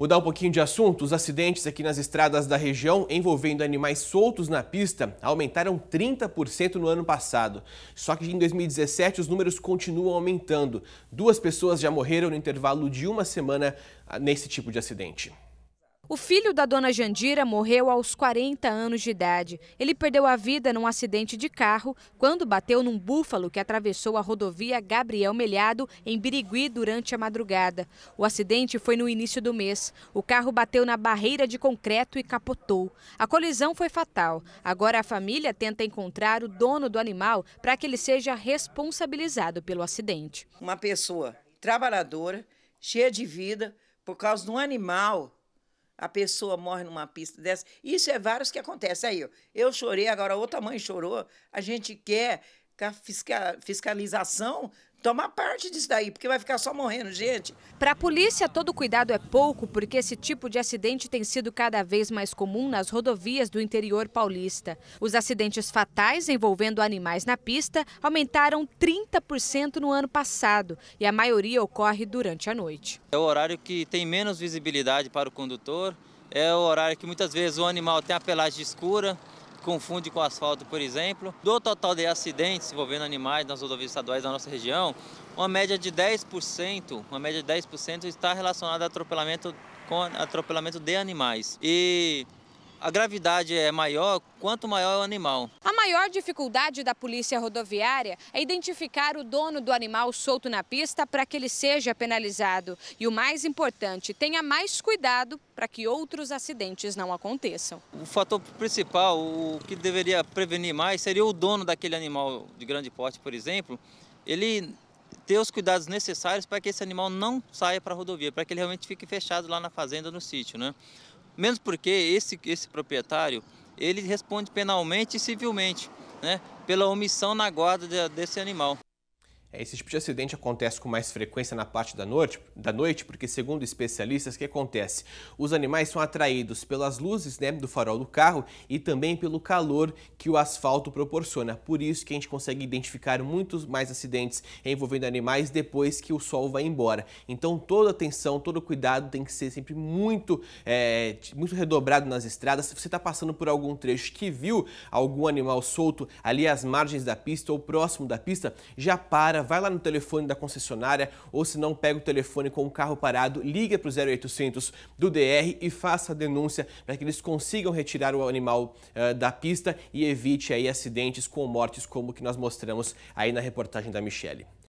Mudar um pouquinho de assunto, os acidentes aqui nas estradas da região envolvendo animais soltos na pista aumentaram 30% no ano passado. Só que em 2017 os números continuam aumentando. Duas pessoas já morreram no intervalo de uma semana ah, nesse tipo de acidente. O filho da dona Jandira morreu aos 40 anos de idade. Ele perdeu a vida num acidente de carro quando bateu num búfalo que atravessou a rodovia Gabriel Melhado, em Birigui, durante a madrugada. O acidente foi no início do mês. O carro bateu na barreira de concreto e capotou. A colisão foi fatal. Agora a família tenta encontrar o dono do animal para que ele seja responsabilizado pelo acidente. Uma pessoa trabalhadora, cheia de vida, por causa de um animal a pessoa morre numa pista dessa. Isso é vários que acontece. Aí, eu, eu chorei, agora outra mãe chorou. A gente quer fiscalização tomar parte disso daí, porque vai ficar só morrendo gente. Para a polícia, todo cuidado é pouco, porque esse tipo de acidente tem sido cada vez mais comum nas rodovias do interior paulista. Os acidentes fatais envolvendo animais na pista aumentaram 30% no ano passado e a maioria ocorre durante a noite. É o horário que tem menos visibilidade para o condutor, é o horário que muitas vezes o animal tem a pelagem escura, confunde com asfalto, por exemplo. Do total de acidentes envolvendo animais nas rodovias estaduais da nossa região, uma média de 10%, uma média de 10% está relacionada a atropelamento com atropelamento de animais. E a gravidade é maior quanto maior o animal. A maior dificuldade da polícia rodoviária é identificar o dono do animal solto na pista para que ele seja penalizado. E o mais importante, tenha mais cuidado para que outros acidentes não aconteçam. O fator principal, o que deveria prevenir mais, seria o dono daquele animal de grande porte, por exemplo, ele ter os cuidados necessários para que esse animal não saia para a rodovia, para que ele realmente fique fechado lá na fazenda, no sítio, né? Mesmo porque esse, esse proprietário, ele responde penalmente e civilmente, né? Pela omissão na guarda de, desse animal. É, esse tipo de acidente acontece com mais frequência na parte da noite, da noite porque, segundo especialistas, o que acontece? Os animais são atraídos pelas luzes né, do farol do carro e também pelo calor que o asfalto proporciona. Por isso que a gente consegue identificar muitos mais acidentes envolvendo animais depois que o sol vai embora. Então, toda atenção, todo cuidado tem que ser sempre muito, é, muito redobrado nas estradas. Se você está passando por algum trecho que viu algum animal solto ali às margens da pista ou próximo da pista, já para vai lá no telefone da concessionária ou se não pega o telefone com o carro parado, liga para o 0800 do DR e faça a denúncia para que eles consigam retirar o animal uh, da pista e evite aí acidentes com mortes como o que nós mostramos aí na reportagem da Michele.